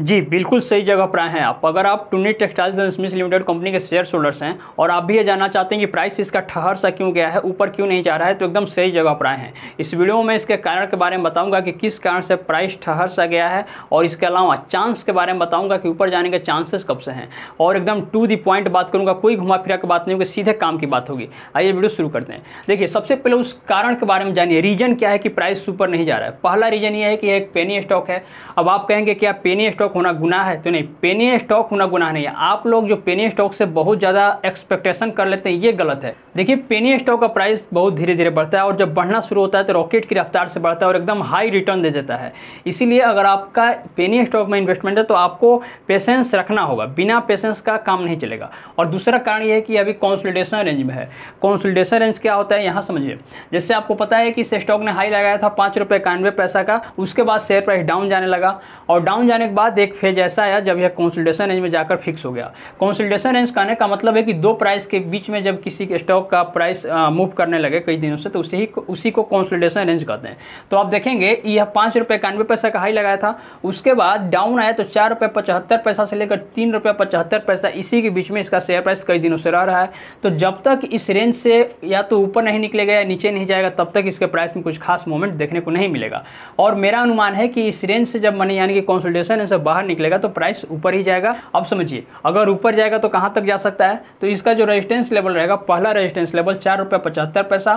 जी बिल्कुल सही जगह पर आए हैं आप अगर आप Tuni textiles and Smith limited company के शेयर होल्डर्स हैं और आप भी ये जानना चाहते हैं कि प्राइस इसका ठहर सा क्यों गया है ऊपर क्यों नहीं जा रहा है तो एकदम सही जगह पर आए हैं इस वीडियो में इसके कारण के बारे में बताऊंगा कि किस कारण से प्राइस ठहर सा गया है और इसके अलावा चांस के बारे में बताऊँगा कि ऊपर जाने के चांसेस कब से हैं और एकदम टू दी पॉइंट बात करूँगा कोई घुमा फिरा की बात नहीं होगी सीधे काम की बात होगी आइए वीडियो शुरू करते हैं देखिए सबसे पहले उस कारण के बारे में जानिए रीजन क्या है कि प्राइस ऊपर नहीं जा रहा है पहला रीजन ये है कि एक पेनी स्टॉक है अब आप कहेंगे क्या पेनी स्टॉक स्टॉक होना गुना है तो नहीं पेनी स्टॉक होना गुना नहीं है आप लोग जो पेनी स्टॉक से बहुत ज़्यादा एक्सपेक्टेशन कर लेते हैं ये गलत है देखिए पेनी स्टॉक का प्राइस बहुत धीरे धीरे बढ़ता है और जब बढ़ना शुरू होता है तो रॉकेट की रफ्तार से बढ़ता है और एकदम हाई रिटर्न दे देता है इसीलिए अगर आपका पेनी स्टॉक में इन्वेस्टमेंट है तो आपको पेशेंस रखना होगा बिना पेशेंस का काम नहीं चलेगा और दूसरा कारण यह है कि अभी कॉन्सल्टेशन रेंज में है कॉन्सल्टेशन रेंज क्या होता है यहाँ समझिए जैसे आपको पता है कि इस स्टॉक ने हाई लगाया था पाँच रुपये इक्यानवे पैसा का उसके बाद शेयर प्राइस डाउन जाने लगा और डाउन जाने के बाद एक फेज ऐसा आया जब यह कंसल्टेशन रेंज में जाकर फिक्स हो गया कंसल्टेशन रेंज कहने का मतलब है कि दो प्राइस के बीच में जब किसी के स्टॉक का प्राइस मूव करने लगे कई दिनों से तो उसी ही उसी को कंसल्टेशन रेंज कहते हैं तो आप देखेंगे यह पाँच रुपये इक्यानवे पैसा का हाई लगाया था उसके बाद डाउन आया तो चार रुपये पचहत्तर पैसा से लेकर तीन रुपये पचहत्तर पैसा इसी के बीच में इसका शेयर प्राइस कई दिनों से रह रहा है तो जब तक इस रेंज से या तो ऊपर नहीं निकलेगा या नीचे नहीं जाएगा तब तक इसके प्राइस में कुछ खास मूवमेंट देखने को नहीं मिलेगा और मेरा अनुमान है कि इस रेंज से जब मनी यानी कि कंसल्टेशन रेंज से बाहर निकलेगा तो प्राइस ऊपर ही जाएगा अब समझिए अगर ऊपर जाएगा तो कहाँ तक जा सकता है तो इसका जो रेजिस्टेंस लेवल रहेगा पहला रेजिस्टेंस लेवल चार रुपये पचहत्तर पैसा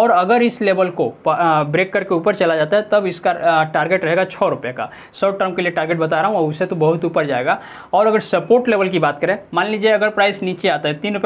और अगर इस लेवल को ब्रेक करके ऊपर चला जाता है तब इसका टारगेट रहेगा छः रुपये का शॉर्ट टर्म के लिए टारगेट बता रहा हूँ और उससे तो बहुत ऊपर जाएगा और अगर सपोर्ट लेवल की बात करें मान लीजिए अगर प्राइस नीचे आता है तीन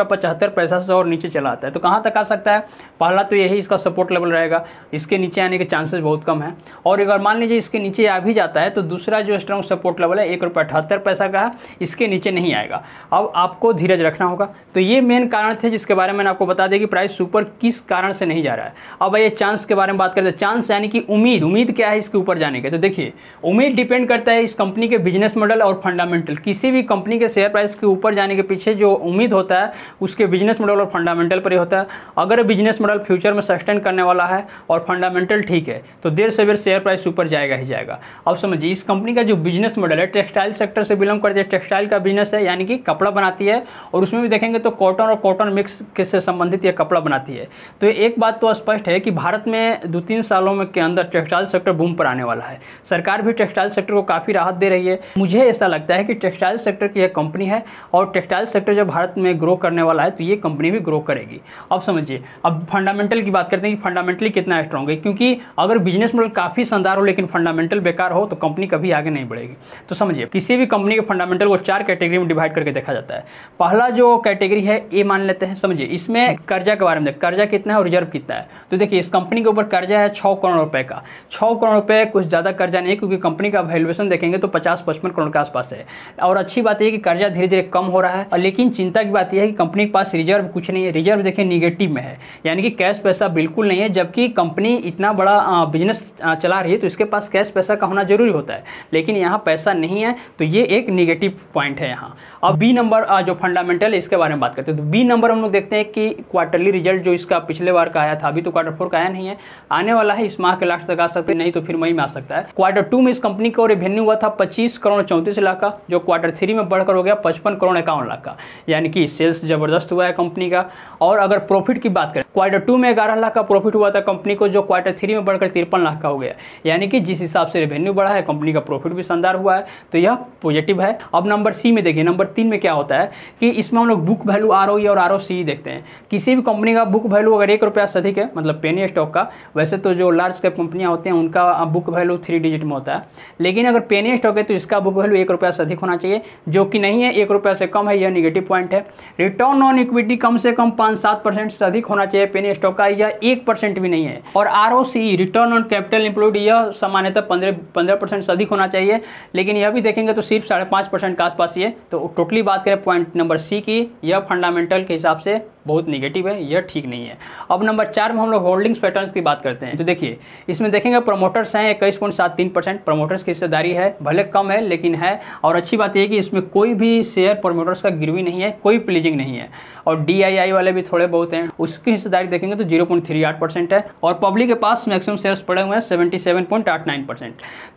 पैसा से और नीचे चला आता है तो कहाँ तक आ सकता है पहला तो यही इसका सपोर्ट लेवल रहेगा इसके नीचे आने के चांसेस बहुत कम है और अगर मान लीजिए इसके नीचे आ भी जाता है तो दूसरा जो स्ट्रॉन्ग सपोर्ट लेवल है एक रुपये अठहत्तर पैसा का है इसके नीचे नहीं आएगा अब आपको धीरज रखना होगा तो ये मेन कारण थे जिसके बारे में आपको बता दें कि प्राइस सुपर किस कारण से नहीं जा रहा है अब ये चांस के बारे में बात करते हैं चांस यानी कि उम्मीद उम्मीद क्या है इसके ऊपर जाने के तो देखिए उम्मीद डिपेंड करता है इस कंपनी के बिजनेस मॉडल और फंडामेंटल किसी भी कंपनी के शेयर प्राइस के ऊपर जाने के पीछे जो उम्मीद होता है उसके बिजनेस मॉडल और फंडामेंटल पर ही होता है अगर बिजनेस मॉडल फ्यूचर में सस्टेन करने वाला है और फंडामेंटल ठीक है तो देर से शेयर प्राइस ऊपर जाएगा ही जाएगा अब समझिए इस कंपनी का जो बिजनेस मॉडल मॉडल है टेक्सटाइल सेक्टर से बिलोंग करती है टेक्सटाइल का बिजनेस है यानी कि कपड़ा बनाती है और उसमें भी देखेंगे तो कॉटन और कॉटन मिक्स से संबंधित यह कपड़ा बनाती है तो एक बात तो स्पष्ट है कि भारत में दो तीन सालों में के अंदर टेक्सटाइल सेक्टर बूम पर आने वाला है सरकार भी टेक्सटाइल सेक्टर को काफ़ी राहत दे रही है मुझे ऐसा लगता है कि टेक्सटाइल सेक्टर की यह कंपनी है और टेक्सटाइल सेक्टर जब भारत में ग्रो करने वाला है तो ये कंपनी भी ग्रो करेगी अब समझिए अब फंडामेंटल की बात करते हैं कि फंडामेंटली कितना स्ट्रॉन्ग है क्योंकि अगर बिजनेस मॉडल काफ़ी शानदार हो लेकिन फंडामेंटल बेकार हो तो कंपनी कभी आगे नहीं बढ़ेगी तो समझिए किसी भी कंपनी के फंडामेंटल को चार कैटेगरी में डिवाइड करके देखा जाता है पहला जो कैटेगरी है ए मान लेते हैं समझिए इसमें कर्जा के बारे में कर्जा कितना है और रिजर्व कितना है तो देखिए इस कंपनी के ऊपर कर्जा है छः करोड़ रुपये का छः करोड़ रुपये कुछ ज़्यादा कर्जा नहीं है क्योंकि कंपनी का वैल्यूएशन देखेंगे तो पचास पचपन करोड़ के आसपास है और अच्छी बात यह कि कर्जा धीरे धीरे कम हो रहा है लेकिन चिंता की बात यह है कि कंपनी के पास रिजर्व कुछ नहीं है रिजर्व देखिए निगेटिव में है यानी कि कैश पैसा बिल्कुल नहीं है जबकि कंपनी इतना बड़ा बिजनेस चला रही है तो इसके पास कैश पैसा का होना जरूरी होता है लेकिन यहाँ पैसा ऐसा नहीं है तो ये एक निगेटिव पॉइंट है यहाँ अब बी नंबर जो फंडामेंटल इसके बारे में बात करते हैं तो बी नंबर हम लोग देखते हैं कि क्वार्टरली रिजल्ट जो इसका पिछले बार का आया था अभी तो क्वार्टर फोर का आया नहीं है आने वाला है इस माह के लास्ट तक आ सकते हैं नहीं तो फिर मई में आ सकता है क्वार्टर टू में इस कंपनी का रेवेन्यू हुआ था पच्चीस करोड़ चौंतीस लाख का जो क्वार्टर थ्री में बढ़कर हो गया पचपन करोड़ इक्यावन लाख का यानी कि सेल्स जबरदस्त हुआ है कंपनी का और अगर प्रॉफिट की बात करें क्वार्टर टू में ग्यारह लाख का प्रॉफिट हुआ था कंपनी को जो क्वार्टर थ्री में बढ़कर तिरपन लाख का हो गया यानी कि जिस हिसाब से रेवेन्यू बढ़ा है कंपनी का प्रॉफिट भी शानदार हुआ है तो यह पॉजिटिव है अब नंबर सी में देखिए नंबर तीन में क्या होता है कि इसमें हम लोग बुक वैल्यू आर और आर e देखते हैं किसी भी कंपनी का बुक वैल्यू अगर एक रुपया से अधिक है मतलब पेनी स्टॉक का वैसे तो जो लार्ज कैप कंपनियाँ होती हैं उनका बुक वैल्यू थ्री डिजिट में होता है लेकिन अगर पेनी स्टॉक है तो इसका बुक वैल्यू एक रुपया से अधिक होना चाहिए जो कि नहीं है एक रुपया से कम है यह निगेटिव पॉइंट है रिटर्न ऑन इक्विटी कम से कम पाँच सात परसेंट से अधिक होना चाहिए पेनी स्टॉक का यह एक परसेंट भी नहीं है और R return on capital employed यह सामान्यतः पंद्रह पंद्रह परसेंट से अधिक होना चाहिए लेकिन लेकिन यह भी देखेंगे तो सिर्फ साढ़े पाँच परसेंट के आसपास ये तो टोटली बात करें पॉइंट नंबर सी की यह फंडामेंटल के हिसाब से बहुत निगेटिव है यह ठीक नहीं है अब नंबर चार में हम लोग होल्डिंग्स पैटर्न की बात करते हैं तो देखिए इसमें देखेंगे प्रमोटर्स हैं इक्कीस पॉइंट सात तीन परसेंट प्रमोटर्स की हिस्सेदारी है भले कम है लेकिन है और अच्छी बात यह कि इसमें कोई भी शेयर प्रमोटर्स का गिरवी नहीं है कोई प्लीजिंग नहीं है और डी वाले भी थोड़े बहुत हैं उसकी हिस्सेदारी देखेंगे तो जीरो है और पब्लिक के पास मैक्सिमम शेयर पड़े हुए हैं सेवेंटी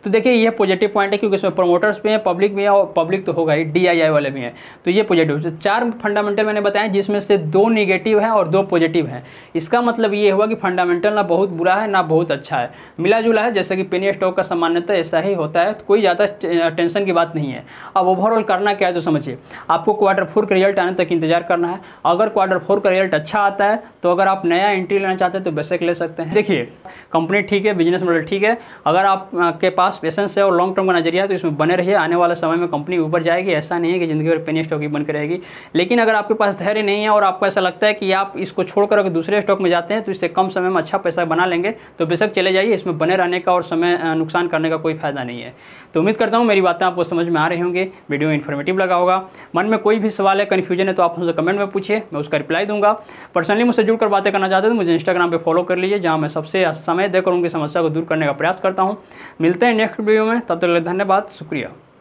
तो देखिए यह पॉजिटिव पॉइंट है क्योंकि इसमें प्रमोटर्स भी हैं पब्लिक भी है और पब्लिक तो होगा ही डी वाले भी हैं तो ये पॉजिटिव तो चार फंडामेंटल मैंने बताया जिसमें से दो निगेटिव हैं और दो पॉजिटिव हैं इसका मतलब ये हुआ कि फंडामेंटल ना बहुत बुरा है ना बहुत अच्छा है मिला जुला है जैसे कि पेनी स्टॉक का सामान्यता ऐसा ही होता है तो कोई ज़्यादा टेंशन की बात नहीं है अब ओवरऑल करना क्या है तो समझिए आपको क्वार्टर फोर का रिजल्ट आने तक इंतजार करना है अगर क्वार्टर फोर का रिजल्ट अच्छा आता है तो अगर आप नया एंट्री लेना चाहते हैं तो बेसिक ले सकते हैं देखिए कंपनी ठीक है बिजनेस मॉडल ठीक है अगर आपके पास पेशेंस है और लॉन्ग टर्म का नजरिया तो इसमें बने रहिए आने वाले समय में कंपनी ऊपर जाएगी ऐसा नहीं है कि ज़िंदगी भर पेनी स्टॉक ही बनकर रहेगी लेकिन अगर आपके पास धैर्य नहीं है और आपको ऐसा लगता है कि आप इसको छोड़कर अगर दूसरे स्टॉक में जाते हैं तो इससे कम समय में अच्छा पैसा बना लेंगे तो बेशक चले जाइए इसमें बने रहने का और समय नुकसान करने का कोई फ़ायदा नहीं है तो उम्मीद करता हूँ मेरी बातें आपको समझ में आ रही होंगी वीडियो इन्फॉर्मेटिव लगा होगा मन में कोई भी सवाल है कन्फ्यूजन है तो आप मुझसे कमेंट में पूछिए मैं उसका रिप्लाई दूंगा पर्सनली मुझसे कर बातें करना चाहते हैं तो मुझे इंस्टाग्राम पर फॉलो कर लीजिए जहाँ मैं सबसे समय देकर उनकी समस्या को दूर करने का प्रयास करता हूँ मिलते हैं नेक्स्ट वीडियो में तब तक तो धन्यवाद शुक्रिया